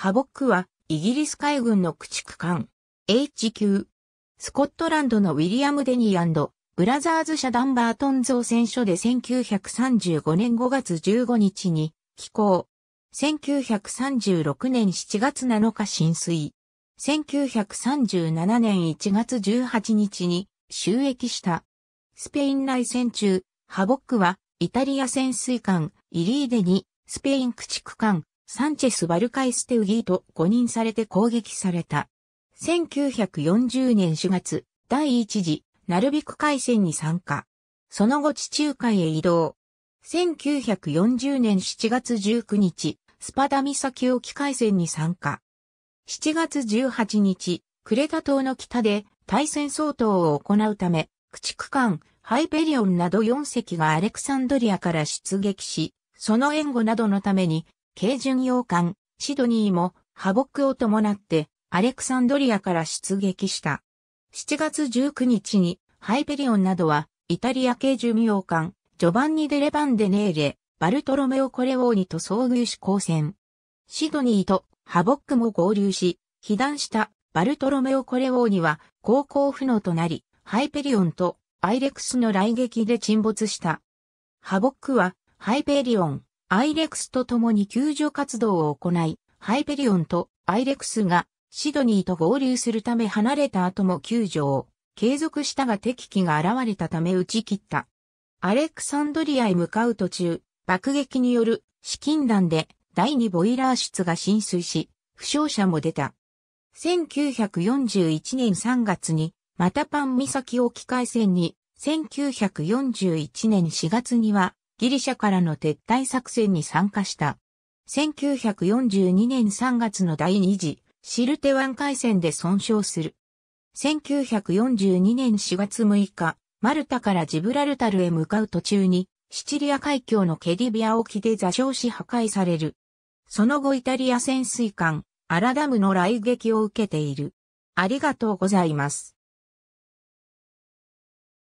ハボックは、イギリス海軍の駆逐艦、H 級。スコットランドのウィリアム・デニーブラザーズ社ダンバートン造船所で1935年5月15日に寄港。1936年7月7日浸水。1937年1月18日に収益した。スペイン内戦中、ハボックはイタリア潜水艦イリーデにスペイン駆逐艦サンチェス・バルカイステウギーと誤認されて攻撃された。1940年4月、第一次、ナルビク海戦に参加。その後地中海へ移動。1940年7月19日、スパダミサキ沖海戦に参加。7月18日、クレタ島の北で対戦相当を行うため、駆逐艦、ハイペリオンなど4隻がアレクサンドリアから出撃し、その援護などのために軽巡洋艦、シドニーもックを伴ってアレクサンドリアから出撃した。7月19日にハイペリオンなどはイタリア系巡洋艦、ジョバンニ・デ・レバンデ・ネーレ、バルトロメオ・コレオーニと遭遇し交戦。シドニーとハボックも合流し、被弾したバルトロメオ・コレオーニは航行不能となり、ハイペリオンとアイレクスの来撃で沈没した。ハボックはハイペリオン、アイレクスと共に救助活動を行い、ハイペリオンとアイレクスがシドニーと合流するため離れた後も救助を継続したが敵機が現れたため打ち切った。アレクサンドリアへ向かう途中、爆撃による資金弾で第二ボイラー室が浸水し、負傷者も出た。1941年3月に、マタパン岬沖海戦に、1941年4月には、ギリシャからの撤退作戦に参加した。1942年3月の第2次シルテ湾海戦で損傷する。1942年4月6日、マルタからジブラルタルへ向かう途中に、シチリア海峡のケディビア沖で座礁し破壊される。その後イタリア潜水艦、アラダムの来撃を受けている。ありがとうございます。